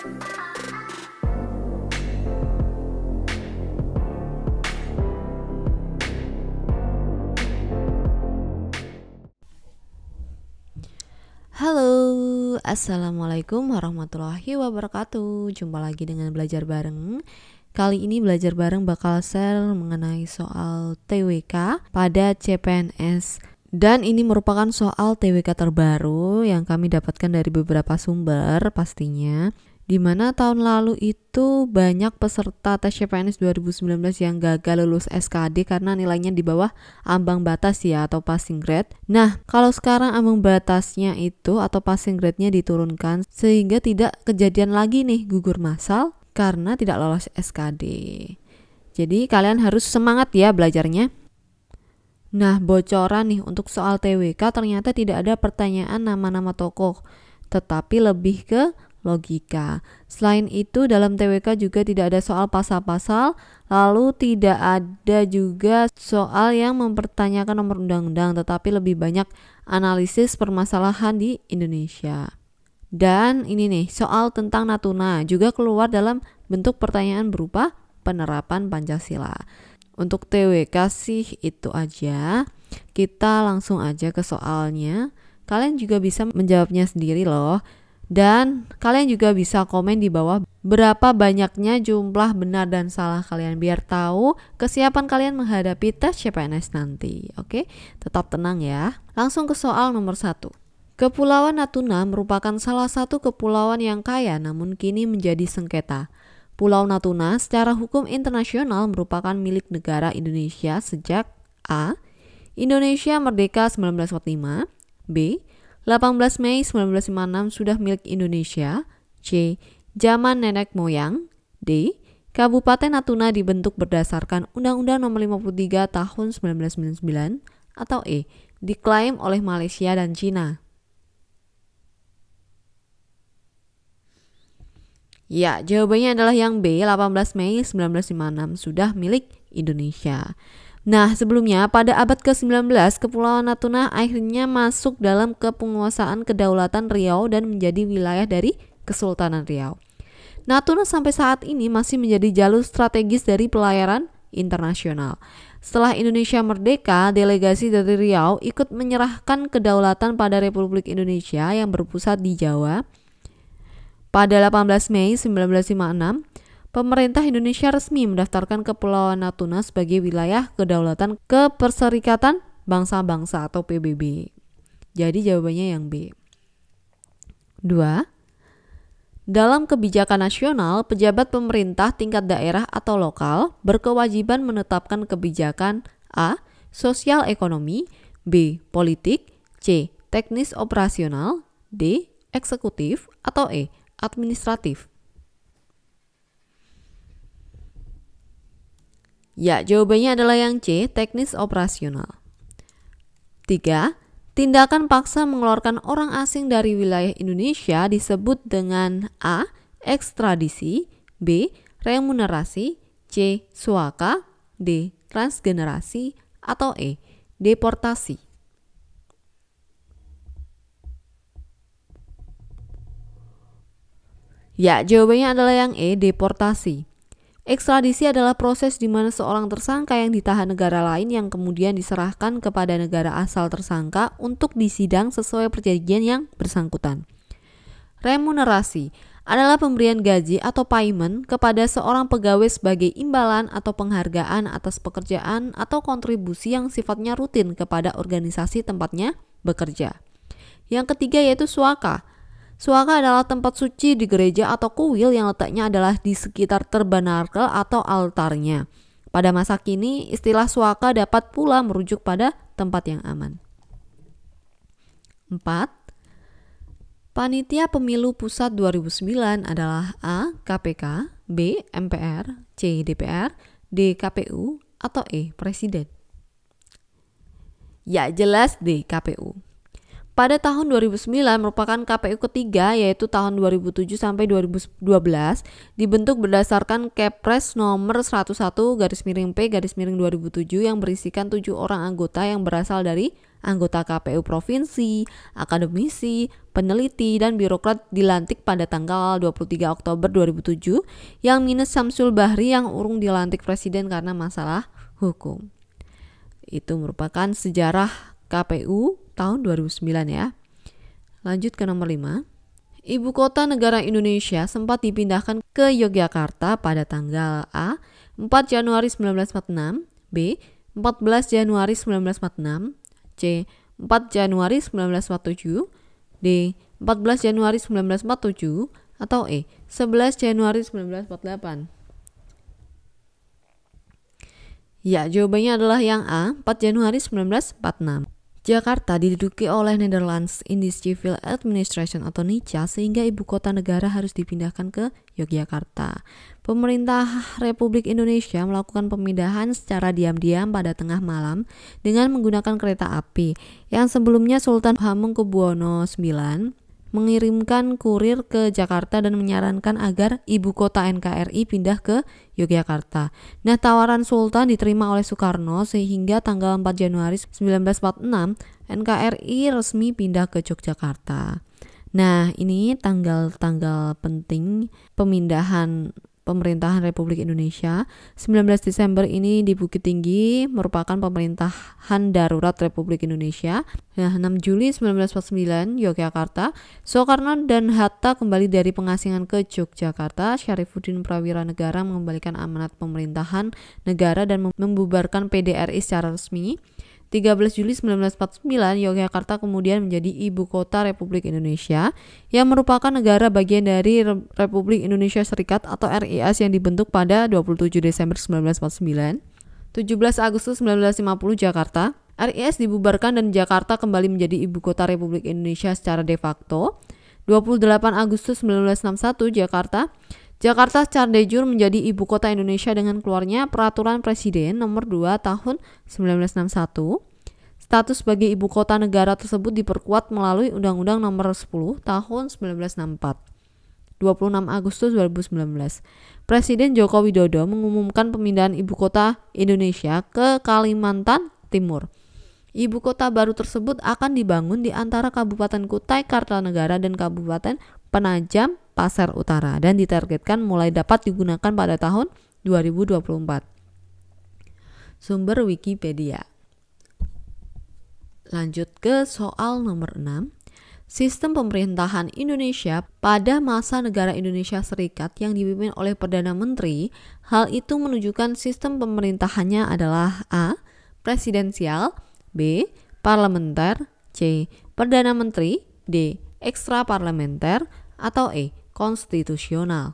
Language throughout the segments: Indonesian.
Halo, Assalamualaikum warahmatullahi wabarakatuh Jumpa lagi dengan Belajar Bareng Kali ini Belajar Bareng bakal share mengenai soal TWK pada CPNS dan ini merupakan soal TWK terbaru yang kami dapatkan dari beberapa sumber pastinya di mana tahun lalu itu banyak peserta tes CPNS 2019 yang gagal lulus SKD karena nilainya di bawah ambang batas ya atau passing grade. Nah, kalau sekarang ambang batasnya itu atau passing grade-nya diturunkan sehingga tidak kejadian lagi nih gugur massal karena tidak lolos SKD. Jadi kalian harus semangat ya belajarnya. Nah, bocoran nih untuk soal TWK ternyata tidak ada pertanyaan nama-nama tokoh, tetapi lebih ke logika. Selain itu dalam TWK juga tidak ada soal pasal-pasal, lalu tidak ada juga soal yang mempertanyakan nomor undang-undang, tetapi lebih banyak analisis permasalahan di Indonesia. Dan ini nih, soal tentang Natuna juga keluar dalam bentuk pertanyaan berupa penerapan Pancasila. Untuk TWK sih itu aja. Kita langsung aja ke soalnya. Kalian juga bisa menjawabnya sendiri loh. Dan kalian juga bisa komen di bawah berapa banyaknya jumlah benar dan salah kalian biar tahu kesiapan kalian menghadapi tes CPNS nanti. Oke, tetap tenang ya. Langsung ke soal nomor satu. Kepulauan Natuna merupakan salah satu kepulauan yang kaya namun kini menjadi sengketa. Pulau Natuna secara hukum internasional merupakan milik negara Indonesia sejak A. Indonesia merdeka 1945 B. 18 Mei 1956 sudah milik Indonesia. C. Zaman nenek moyang. D. Kabupaten Natuna dibentuk berdasarkan Undang-Undang Nomor 53 Tahun 1999 atau E. Diklaim oleh Malaysia dan Cina. Ya, jawabannya adalah yang B, 18 Mei 1956 sudah milik Indonesia. Nah, sebelumnya pada abad ke-19, Kepulauan Natuna akhirnya masuk dalam kepenguasaan kedaulatan Riau dan menjadi wilayah dari Kesultanan Riau. Natuna sampai saat ini masih menjadi jalur strategis dari pelayaran internasional. Setelah Indonesia merdeka, delegasi dari Riau ikut menyerahkan kedaulatan pada Republik Indonesia yang berpusat di Jawa pada 18 Mei 1956 pemerintah Indonesia resmi mendaftarkan Kepulauan Natuna sebagai wilayah kedaulatan keperserikatan bangsa-bangsa atau PBB. Jadi jawabannya yang B. 2. Dalam kebijakan nasional, pejabat pemerintah tingkat daerah atau lokal berkewajiban menetapkan kebijakan A. Sosial ekonomi B. Politik C. Teknis operasional D. Eksekutif atau E. Administratif Ya, jawabannya adalah yang C, teknis operasional. 3. Tindakan paksa mengeluarkan orang asing dari wilayah Indonesia disebut dengan A. Ekstradisi B. Remunerasi C. Suaka D. Transgenerasi atau E. Deportasi Ya, jawabannya adalah yang E, deportasi. Ekstradisi adalah proses di mana seorang tersangka yang ditahan negara lain yang kemudian diserahkan kepada negara asal tersangka untuk disidang sesuai perjanjian yang bersangkutan. Remunerasi adalah pemberian gaji atau payment kepada seorang pegawai sebagai imbalan atau penghargaan atas pekerjaan atau kontribusi yang sifatnya rutin kepada organisasi tempatnya bekerja. Yang ketiga yaitu suaka Suaka adalah tempat suci di gereja atau kuil yang letaknya adalah di sekitar terbanarkel atau altarnya. Pada masa kini, istilah suaka dapat pula merujuk pada tempat yang aman. 4. Panitia Pemilu Pusat 2009 adalah A. KPK, B. MPR, C. DPR, D. KPU, atau E. Presiden. Ya jelas D. KPU pada tahun 2009 merupakan KPU ketiga yaitu tahun 2007 sampai 2012 dibentuk berdasarkan Kepres nomor 101 garis miring P garis miring 2007 yang berisikan tujuh orang anggota yang berasal dari anggota KPU provinsi, akademisi, peneliti, dan birokrat dilantik pada tanggal 23 Oktober 2007 yang minus Samsul Bahri yang urung dilantik presiden karena masalah hukum. Itu merupakan sejarah KPU tahun 2009 ya. Lanjut ke nomor 5. Ibu kota negara Indonesia sempat dipindahkan ke Yogyakarta pada tanggal A. 4 Januari 1946, B. 14 Januari 1946, C. 4 Januari 1947, D. 14 Januari 1947, atau E. 11 Januari 1948. Ya, jawabannya adalah yang A, 4 Januari 1946. Jakarta diduduki oleh Netherlands Indies Civil Administration atau NICA sehingga ibu kota negara harus dipindahkan ke Yogyakarta. Pemerintah Republik Indonesia melakukan pemindahan secara diam-diam pada tengah malam dengan menggunakan kereta api yang sebelumnya Sultan Hamengkubuwono IX mengirimkan kurir ke Jakarta dan menyarankan agar ibu kota NKRI pindah ke Yogyakarta. Nah, tawaran Sultan diterima oleh Soekarno sehingga tanggal 4 Januari 1946 NKRI resmi pindah ke Yogyakarta. Nah, ini tanggal-tanggal penting pemindahan Pemerintahan Republik Indonesia. 19 Desember ini di Bukit Tinggi merupakan pemerintahan darurat Republik Indonesia. Nah, 6 Juli 1949 Yogyakarta, Soekarno dan Hatta kembali dari pengasingan ke Yogyakarta. Syarifuddin Prawira Negara mengembalikan amanat pemerintahan negara dan membubarkan PDRI secara resmi. 13 Juli 1949, Yogyakarta kemudian menjadi ibu kota Republik Indonesia yang merupakan negara bagian dari Republik Indonesia Serikat atau RIS yang dibentuk pada 27 Desember 1949. 17 Agustus 1950 Jakarta, RIS dibubarkan dan Jakarta kembali menjadi ibu kota Republik Indonesia secara de facto. 28 Agustus 1961 Jakarta Jakarta secara de jure menjadi ibu kota Indonesia dengan keluarnya Peraturan Presiden Nomor 2 Tahun 1961. Status sebagai ibu kota negara tersebut diperkuat melalui Undang-Undang Nomor 10 Tahun 1964. 26 Agustus 2019, Presiden Joko Widodo mengumumkan pemindahan ibu kota Indonesia ke Kalimantan Timur. Ibu kota baru tersebut akan dibangun di antara Kabupaten Kutai Kartanegara dan Kabupaten Penajam Pasar Utara dan ditargetkan mulai dapat digunakan pada tahun 2024. Sumber Wikipedia. Lanjut ke soal nomor 6. Sistem pemerintahan Indonesia pada masa negara Indonesia Serikat yang dipimpin oleh Perdana Menteri, hal itu menunjukkan sistem pemerintahannya adalah A. Presidensial B. Parlementer C. Perdana Menteri D. Ekstra parlementer atau E konstitusional?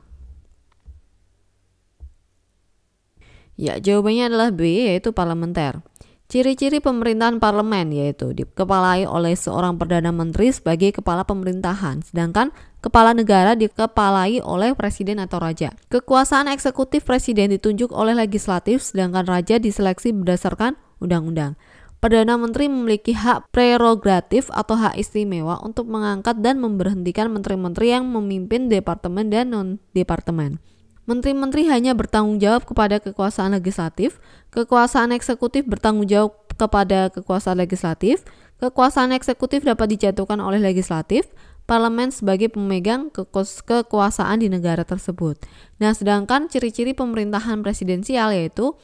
Ya, jawabannya adalah B, yaitu parlementer. Ciri-ciri pemerintahan parlemen yaitu dikepalai oleh seorang perdana menteri sebagai kepala pemerintahan, sedangkan kepala negara dikepalai oleh presiden atau raja. Kekuasaan eksekutif presiden ditunjuk oleh legislatif, sedangkan raja diseleksi berdasarkan undang-undang. Perdana Menteri memiliki hak prerogatif atau hak istimewa untuk mengangkat dan memberhentikan menteri-menteri yang memimpin departemen dan non-departemen. Menteri-menteri hanya bertanggung jawab kepada kekuasaan legislatif, kekuasaan eksekutif bertanggung jawab kepada kekuasaan legislatif, kekuasaan eksekutif dapat dijatuhkan oleh legislatif, parlemen sebagai pemegang kekuasaan di negara tersebut. Nah, sedangkan ciri-ciri pemerintahan presidensial yaitu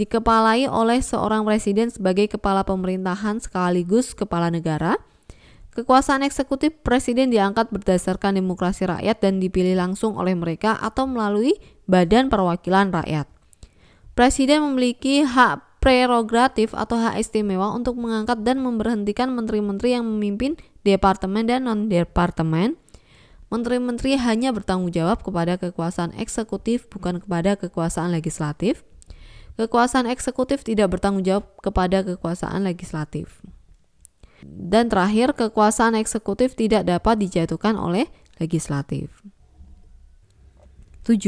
dikepalai oleh seorang presiden sebagai kepala pemerintahan sekaligus kepala negara. Kekuasaan eksekutif presiden diangkat berdasarkan demokrasi rakyat dan dipilih langsung oleh mereka atau melalui badan perwakilan rakyat. Presiden memiliki hak prerogatif atau hak istimewa untuk mengangkat dan memberhentikan menteri-menteri yang memimpin departemen dan non-departemen. Menteri-menteri hanya bertanggung jawab kepada kekuasaan eksekutif, bukan kepada kekuasaan legislatif. Kekuasaan eksekutif tidak bertanggung jawab kepada kekuasaan legislatif. Dan terakhir, kekuasaan eksekutif tidak dapat dijatuhkan oleh legislatif. 7.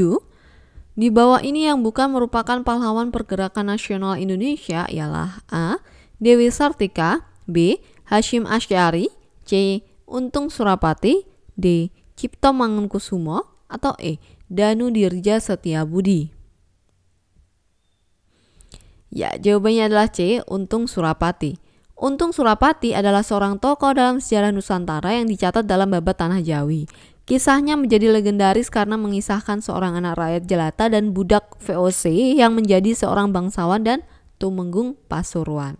Di bawah ini yang bukan merupakan pahlawan pergerakan nasional Indonesia ialah A. Dewi Sartika B. Hashim Asyari C. Untung Surapati D. Cipto Mangunkusumo atau E. Danu Dirja Setiabudi Ya, jawabannya adalah C, Untung Surapati. Untung Surapati adalah seorang tokoh dalam sejarah Nusantara yang dicatat dalam babat Tanah Jawi. Kisahnya menjadi legendaris karena mengisahkan seorang anak rakyat jelata dan budak VOC yang menjadi seorang bangsawan dan Tumenggung Pasuruan.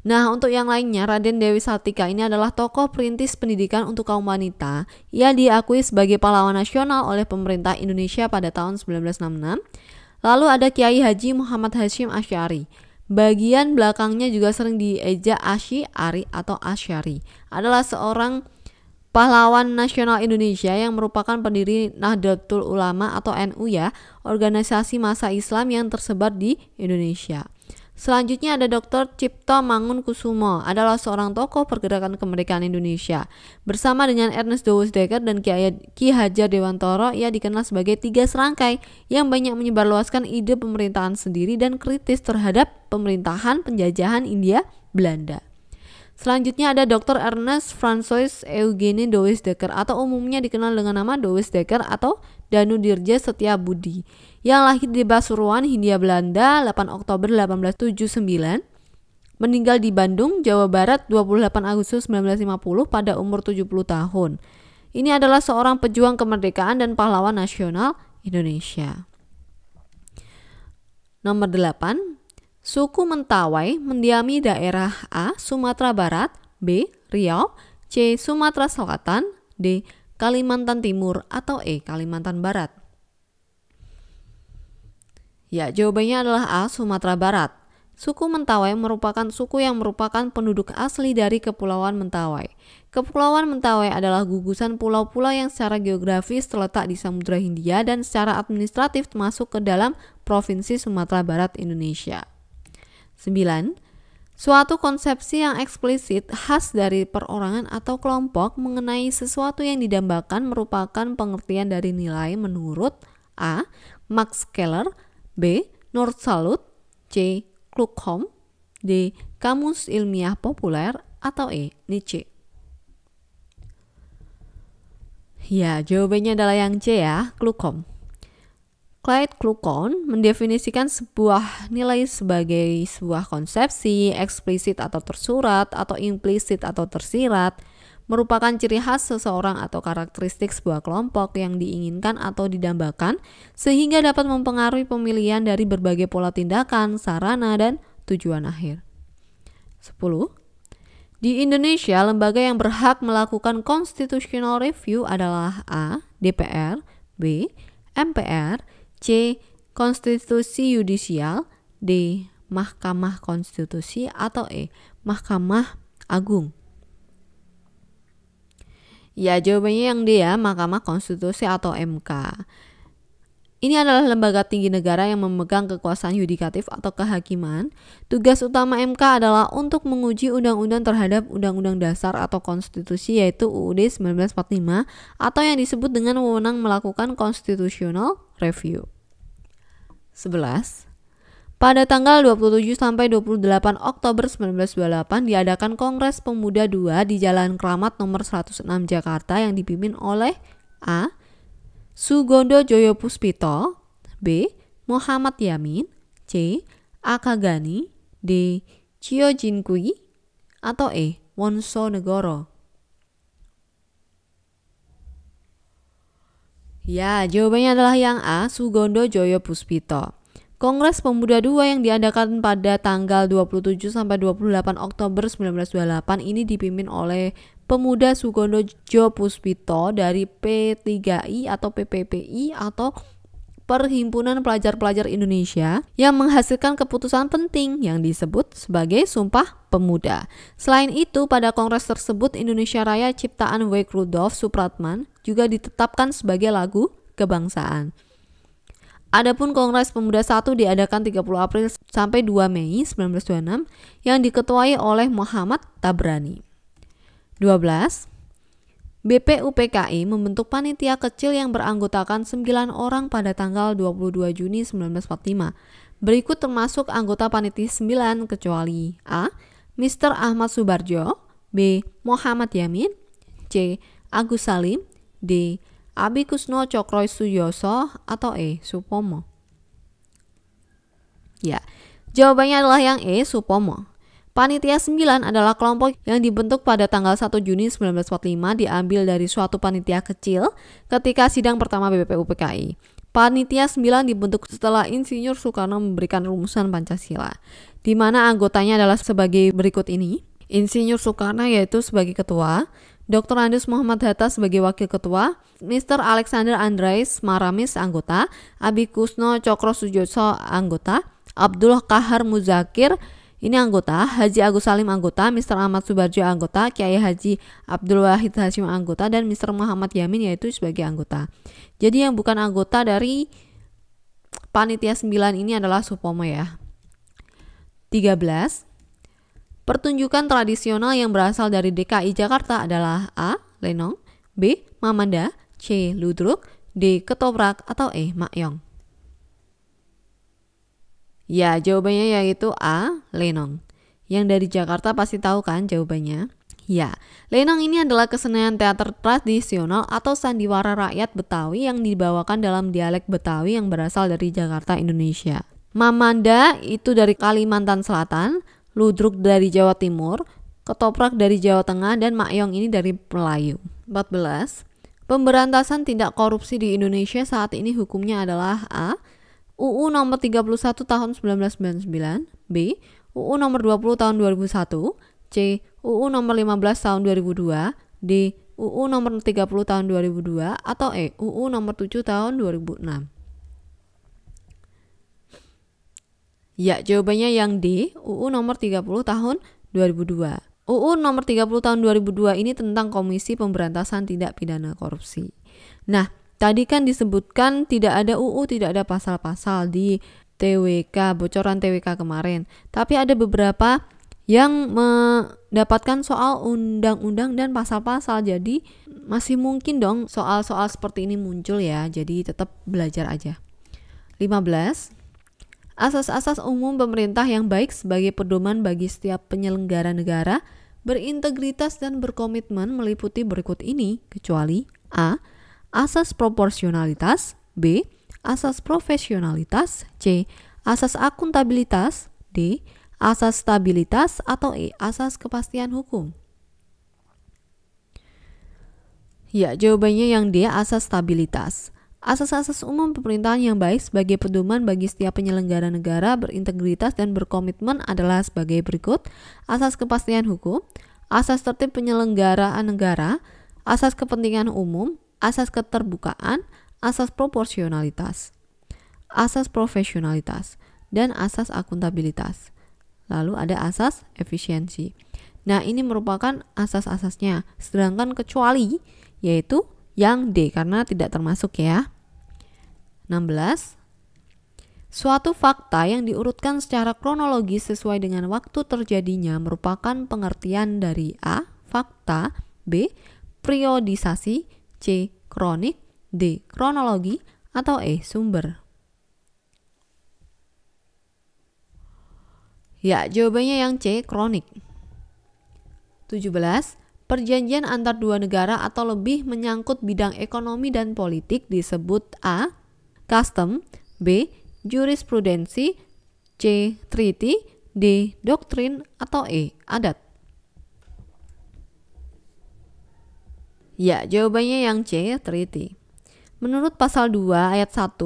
Nah, untuk yang lainnya, Raden Dewi Satika ini adalah tokoh perintis pendidikan untuk kaum wanita. Ia diakui sebagai pahlawan nasional oleh pemerintah Indonesia pada tahun 1966. Lalu ada Kiai Haji Muhammad Hashim Asyari. Bagian belakangnya juga sering dieja Asy'ari atau Asyari. Adalah seorang pahlawan nasional Indonesia yang merupakan pendiri Nahdlatul Ulama atau NU ya, organisasi masa Islam yang tersebar di Indonesia. Selanjutnya ada Dr. Cipto Mangun Kusumo, adalah seorang tokoh pergerakan kemerdekaan Indonesia. Bersama dengan Ernest Dekker dan Ki Hajar Dewantoro, ia dikenal sebagai tiga serangkai yang banyak menyebarluaskan ide pemerintahan sendiri dan kritis terhadap pemerintahan penjajahan India Belanda. Selanjutnya ada Dr. Ernest Francois Eugene Dowis Dekker atau umumnya dikenal dengan nama Dowis Dekker atau Danu Dirja Setia Budi yang lahir di Basuruan Hindia Belanda 8 Oktober 1879, meninggal di Bandung, Jawa Barat 28 Agustus 1950 pada umur 70 tahun. Ini adalah seorang pejuang kemerdekaan dan pahlawan nasional Indonesia. Nomor 8. Suku Mentawai mendiami daerah A. Sumatera Barat, B. Riau, C. Sumatera Selatan, D. Kalimantan Timur atau E. Kalimantan Barat. Ya, jawabannya adalah A, Sumatera Barat. Suku Mentawai merupakan suku yang merupakan penduduk asli dari Kepulauan Mentawai. Kepulauan Mentawai adalah gugusan pulau-pulau yang secara geografis terletak di Samudra Hindia dan secara administratif masuk ke dalam Provinsi Sumatera Barat Indonesia. 9. Suatu konsepsi yang eksplisit khas dari perorangan atau kelompok mengenai sesuatu yang didambakan merupakan pengertian dari nilai menurut A. Max Keller B. North Salut C. Klukholm D. Kamus Ilmiah Populer atau E. Nietzsche Ya, jawabannya adalah yang C ya, Klukholm. Clyde Klukon mendefinisikan sebuah nilai sebagai sebuah konsepsi eksplisit atau tersurat atau implisit atau tersirat merupakan ciri khas seseorang atau karakteristik sebuah kelompok yang diinginkan atau didambakan, sehingga dapat mempengaruhi pemilihan dari berbagai pola tindakan, sarana, dan tujuan akhir. 10. Di Indonesia, lembaga yang berhak melakukan constitutional review adalah A. DPR B. MPR C. Konstitusi Yudisial D. Mahkamah Konstitusi atau E. Mahkamah Agung Ya jawabannya yang dia Mahkamah Konstitusi atau MK. Ini adalah lembaga tinggi negara yang memegang kekuasaan yudikatif atau kehakiman. Tugas utama MK adalah untuk menguji undang-undang terhadap undang-undang dasar atau konstitusi yaitu UUD 1945 atau yang disebut dengan wewenang melakukan constitutional review. 11. Pada tanggal 27 sampai 28 Oktober 1928 diadakan Kongres Pemuda II di Jalan Keramat nomor 106 Jakarta yang dipimpin oleh A. Sugondo Joyo Puspito, B. Muhammad Yamin, C. Akagani, D. Chio Jinkui, atau E. Wonso Negoro. Ya, jawabannya adalah yang A, Sugondo Joyo Puspito. Kongres Pemuda II yang diadakan pada tanggal 27 sampai 28 Oktober 1928 ini dipimpin oleh pemuda Sugondo Jo Puspito dari P3I atau PPPI atau Perhimpunan Pelajar-Pelajar Indonesia yang menghasilkan keputusan penting yang disebut sebagai Sumpah Pemuda. Selain itu, pada kongres tersebut Indonesia Raya ciptaan W. Rudolf Supratman juga ditetapkan sebagai lagu kebangsaan. Adapun Kongres Pemuda 1 diadakan 30 April sampai 2 Mei 1926 yang diketuai oleh Muhammad Tabrani. 12. BPUPKI membentuk panitia kecil yang beranggotakan 9 orang pada tanggal 22 Juni 1945. Berikut termasuk anggota panitia 9 kecuali A. Mr. Ahmad Subarjo B. Muhammad Yamin C. Agus Salim D. Abi Kusno Cokroy Suyoso atau E Supomo? Ya, jawabannya adalah yang E Supomo. Panitia 9 adalah kelompok yang dibentuk pada tanggal 1 Juni 1945 diambil dari suatu panitia kecil ketika sidang pertama BPPU PKI. Panitia 9 dibentuk setelah Insinyur Soekarno memberikan rumusan Pancasila, di mana anggotanya adalah sebagai berikut ini. Insinyur Soekarno yaitu sebagai ketua, Dr. Andus Muhammad Hatta sebagai Wakil Ketua, Mr. Alexander Andres Maramis anggota, Abi Kusno Cokro Sujoso anggota, Abdullah Kahar Muzakir ini anggota, Haji Agus Salim anggota, Mr. Ahmad Subarjo anggota, Kiai Haji Abdul Wahid Hashim anggota, dan Mr. Muhammad Yamin yaitu sebagai anggota. Jadi yang bukan anggota dari panitia 9 ini adalah Supomo ya. 13. Pertunjukan tradisional yang berasal dari DKI Jakarta adalah A. Lenong B. Mamanda C. Ludruk D. Ketoprak atau E. Makyong Ya, jawabannya yaitu A. Lenong. Yang dari Jakarta pasti tahu kan jawabannya? Ya, Lenong ini adalah kesenian teater tradisional atau sandiwara rakyat Betawi yang dibawakan dalam dialek Betawi yang berasal dari Jakarta, Indonesia. Mamanda itu dari Kalimantan Selatan, ludruk dari Jawa Timur, ketoprak dari Jawa Tengah, dan makyong ini dari Melayu. 14. Pemberantasan tindak korupsi di Indonesia saat ini hukumnya adalah A. UU nomor 31 tahun 1999, B. UU nomor 20 tahun 2001, C. UU nomor 15 tahun 2002, D. UU nomor 30 tahun 2002 atau E. UU nomor 7 tahun 2006. Ya, jawabannya yang D, UU nomor 30 tahun 2002. UU nomor 30 tahun 2002 ini tentang Komisi Pemberantasan Tindak Pidana Korupsi. Nah, tadi kan disebutkan tidak ada UU, tidak ada pasal-pasal di TWK, bocoran TWK kemarin. Tapi ada beberapa yang mendapatkan soal undang-undang dan pasal-pasal. Jadi masih mungkin dong soal-soal seperti ini muncul ya. Jadi tetap belajar aja. 15 asas-asas umum pemerintah yang baik sebagai pedoman bagi setiap penyelenggara negara berintegritas dan berkomitmen meliputi berikut ini kecuali A. Asas proporsionalitas B. Asas profesionalitas C. Asas akuntabilitas D. Asas stabilitas atau E. Asas kepastian hukum Ya, jawabannya yang D. Asas stabilitas. Asas-asas umum pemerintahan yang baik sebagai pedoman bagi setiap penyelenggara negara berintegritas dan berkomitmen adalah sebagai berikut: asas kepastian hukum, asas tertib penyelenggaraan negara, asas kepentingan umum, asas keterbukaan, asas proporsionalitas, asas profesionalitas, dan asas akuntabilitas. Lalu ada asas efisiensi. Nah, ini merupakan asas-asasnya. Sedangkan kecuali yaitu yang D karena tidak termasuk ya. 16. Suatu fakta yang diurutkan secara kronologis sesuai dengan waktu terjadinya merupakan pengertian dari A. Fakta B. Periodisasi C. Kronik D. Kronologi atau E. Sumber Ya, jawabannya yang C. Kronik 17. Perjanjian antar dua negara atau lebih menyangkut bidang ekonomi dan politik disebut A. Custom B. Jurisprudensi C. Treaty D. Doktrin atau E. Adat Ya, jawabannya yang C. Treaty Menurut pasal 2 ayat 1,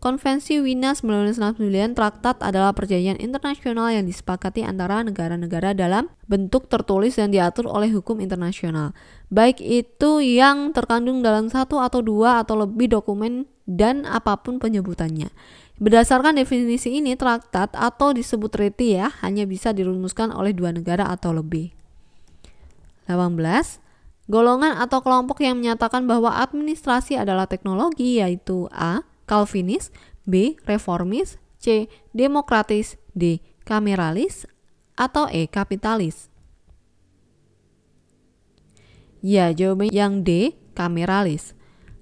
Konvensi Wina 1999 Traktat adalah perjanjian internasional yang disepakati antara negara-negara dalam bentuk tertulis dan diatur oleh hukum internasional, baik itu yang terkandung dalam satu atau dua atau lebih dokumen dan apapun penyebutannya. Berdasarkan definisi ini, traktat atau disebut treaty ya hanya bisa dirumuskan oleh dua negara atau lebih. 18 golongan atau kelompok yang menyatakan bahwa administrasi adalah teknologi yaitu A. Calvinis, B. Reformis, C. Demokratis, D. Kameralis, atau E. Kapitalis? Ya, jawaban yang D. Kameralis.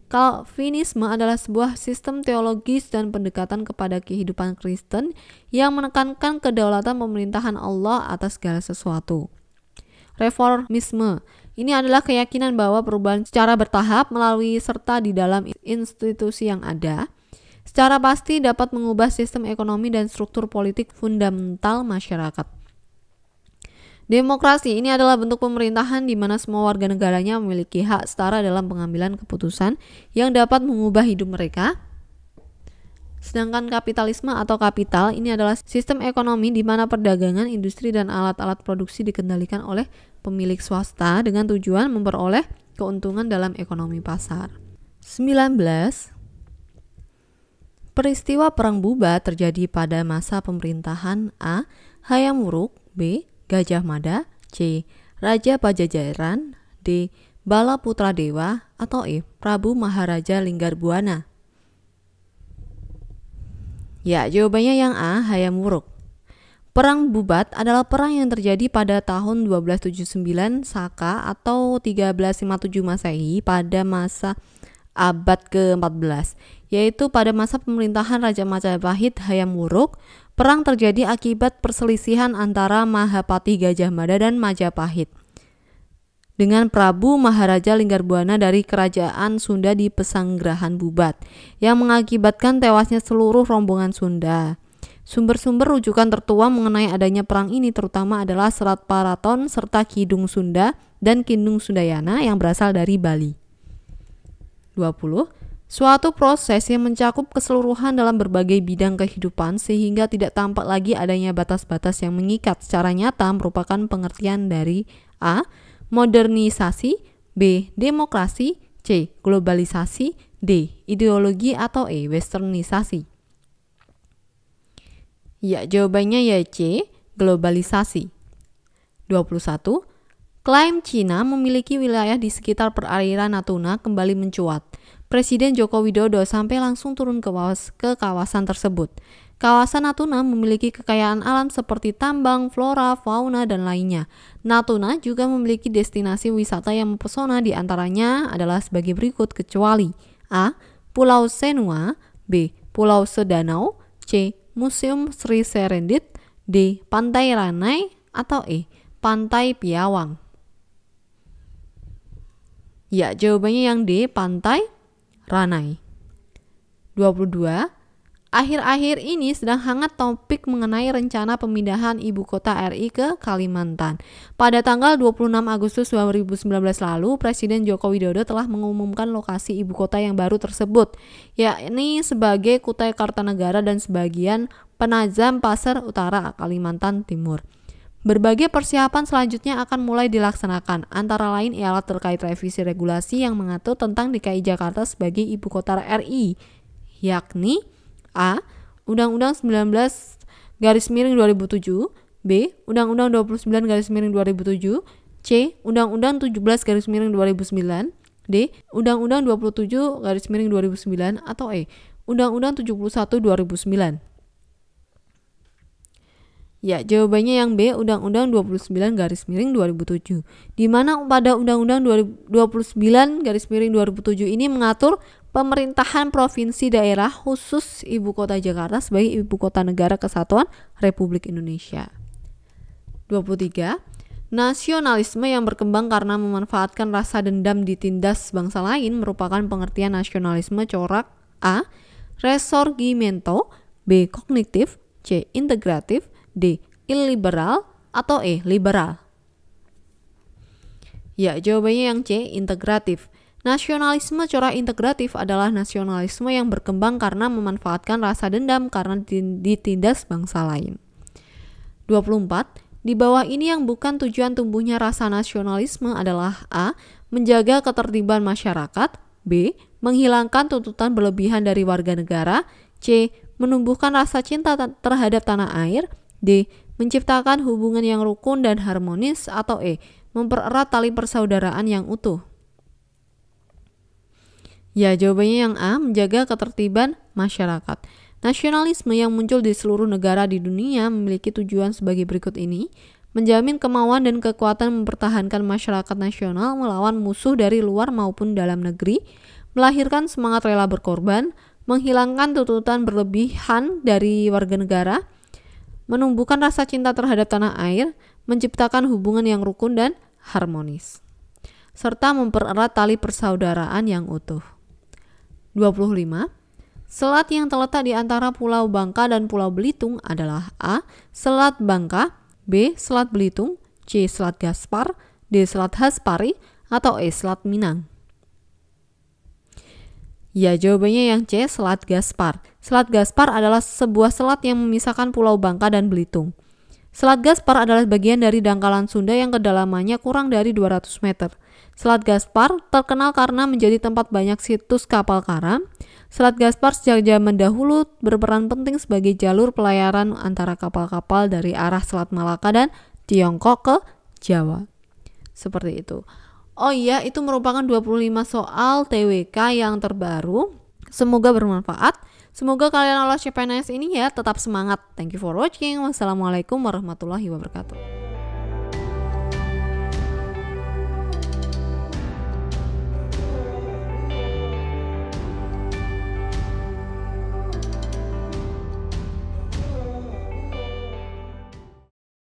Calvinisme adalah sebuah sistem teologis dan pendekatan kepada kehidupan Kristen yang menekankan kedaulatan pemerintahan Allah atas segala sesuatu. Reformisme ini adalah keyakinan bahwa perubahan secara bertahap melalui serta di dalam institusi yang ada secara pasti dapat mengubah sistem ekonomi dan struktur politik fundamental masyarakat. Demokrasi ini adalah bentuk pemerintahan di mana semua warga negaranya memiliki hak setara dalam pengambilan keputusan yang dapat mengubah hidup mereka. Sedangkan kapitalisme atau kapital ini adalah sistem ekonomi di mana perdagangan, industri, dan alat-alat produksi dikendalikan oleh pemilik swasta dengan tujuan memperoleh keuntungan dalam ekonomi pasar. 19 Peristiwa Perang Buba terjadi pada masa pemerintahan A. Hayamuruk, B. Gajah Mada, C. Raja Pajajaran, D. Bala Putra Dewa, atau E. Prabu Maharaja Linggar Buana Ya, jawabannya yang A, Hayamuruk. Perang Bubat adalah perang yang terjadi pada tahun 1279 Saka atau 1357 Masehi pada masa abad ke-14 yaitu pada masa pemerintahan Raja Majapahit Hayam Wuruk, perang terjadi akibat perselisihan antara Mahapati Gajah Mada dan Majapahit. Dengan Prabu Maharaja Linggarbuana dari Kerajaan Sunda di Pesanggrahan Bubat, yang mengakibatkan tewasnya seluruh rombongan Sunda. Sumber-sumber rujukan tertua mengenai adanya perang ini terutama adalah Serat Paraton serta Kidung Sunda dan kidung Sundayana yang berasal dari Bali. 20. Suatu proses yang mencakup keseluruhan dalam berbagai bidang kehidupan sehingga tidak tampak lagi adanya batas-batas yang mengikat secara nyata merupakan pengertian dari A. Modernisasi B. Demokrasi C. Globalisasi D. Ideologi atau E. Westernisasi Ya, jawabannya ya C. Globalisasi 21. Klaim Cina memiliki wilayah di sekitar perairan Natuna kembali mencuat Presiden Joko Widodo sampai langsung turun ke, wawas, ke kawasan tersebut. Kawasan Natuna memiliki kekayaan alam seperti tambang, flora, fauna, dan lainnya. Natuna juga memiliki destinasi wisata yang mempesona di antaranya adalah sebagai berikut kecuali A. Pulau Senua B. Pulau Sedanau C. Museum Sri Serendit D. Pantai Ranai atau E. Pantai Piawang Ya, jawabannya yang D, pantai Ranai. 22. Akhir-akhir ini sedang hangat topik mengenai rencana pemindahan ibu kota RI ke Kalimantan. Pada tanggal 26 Agustus 2019 lalu, Presiden Joko Widodo telah mengumumkan lokasi ibu kota yang baru tersebut, yakni sebagai Kutai Kartanegara dan sebagian Penajam Pasar Utara, Kalimantan Timur. Berbagai persiapan selanjutnya akan mulai dilaksanakan, antara lain ialah terkait revisi regulasi yang mengatur tentang DKI Jakarta sebagai ibu kota RI, yakni A. Undang-Undang 19 garis miring 2007, B. Undang-Undang 29 garis miring 2007, C. Undang-Undang 17 garis miring 2009, D. Undang-Undang 27 garis miring 2009 atau E. Undang-Undang 71 2009. Ya, jawabannya yang B, Undang-Undang 29 garis miring 2007. Di mana pada Undang-Undang 29 garis miring 2007 ini mengatur pemerintahan provinsi daerah khusus ibu kota Jakarta sebagai ibu kota negara kesatuan Republik Indonesia. 23. Nasionalisme yang berkembang karena memanfaatkan rasa dendam ditindas bangsa lain merupakan pengertian nasionalisme corak A. Resorgimento B. Kognitif C. Integratif D. Illiberal atau E. Liberal? Ya, jawabannya yang C. Integratif. Nasionalisme corak integratif adalah nasionalisme yang berkembang karena memanfaatkan rasa dendam karena ditindas bangsa lain. 24. Di bawah ini yang bukan tujuan tumbuhnya rasa nasionalisme adalah A. Menjaga ketertiban masyarakat B. Menghilangkan tuntutan berlebihan dari warga negara C. Menumbuhkan rasa cinta terhadap tanah air D. Menciptakan hubungan yang rukun dan harmonis atau E. Mempererat tali persaudaraan yang utuh. Ya, jawabannya yang A, menjaga ketertiban masyarakat. Nasionalisme yang muncul di seluruh negara di dunia memiliki tujuan sebagai berikut ini, menjamin kemauan dan kekuatan mempertahankan masyarakat nasional melawan musuh dari luar maupun dalam negeri, melahirkan semangat rela berkorban, menghilangkan tuntutan berlebihan dari warga negara, menumbuhkan rasa cinta terhadap tanah air, menciptakan hubungan yang rukun dan harmonis, serta mempererat tali persaudaraan yang utuh. 25. Selat yang terletak di antara Pulau Bangka dan Pulau Belitung adalah A. Selat Bangka, B. Selat Belitung, C. Selat Gaspar, D. Selat Haspari, atau E. Selat Minang. Ya, jawabannya yang C, Selat Gaspar. Selat Gaspar adalah sebuah selat yang memisahkan Pulau Bangka dan Belitung. Selat Gaspar adalah bagian dari dangkalan Sunda yang kedalamannya kurang dari 200 meter. Selat Gaspar terkenal karena menjadi tempat banyak situs kapal karam. Selat Gaspar sejak zaman dahulu berperan penting sebagai jalur pelayaran antara kapal-kapal dari arah Selat Malaka dan Tiongkok ke Jawa. Seperti itu. Oh iya, itu merupakan 25 soal TWK yang terbaru. Semoga bermanfaat. Semoga kalian lolos CPNS ini ya tetap semangat. Thank you for watching. Wassalamualaikum warahmatullahi wabarakatuh.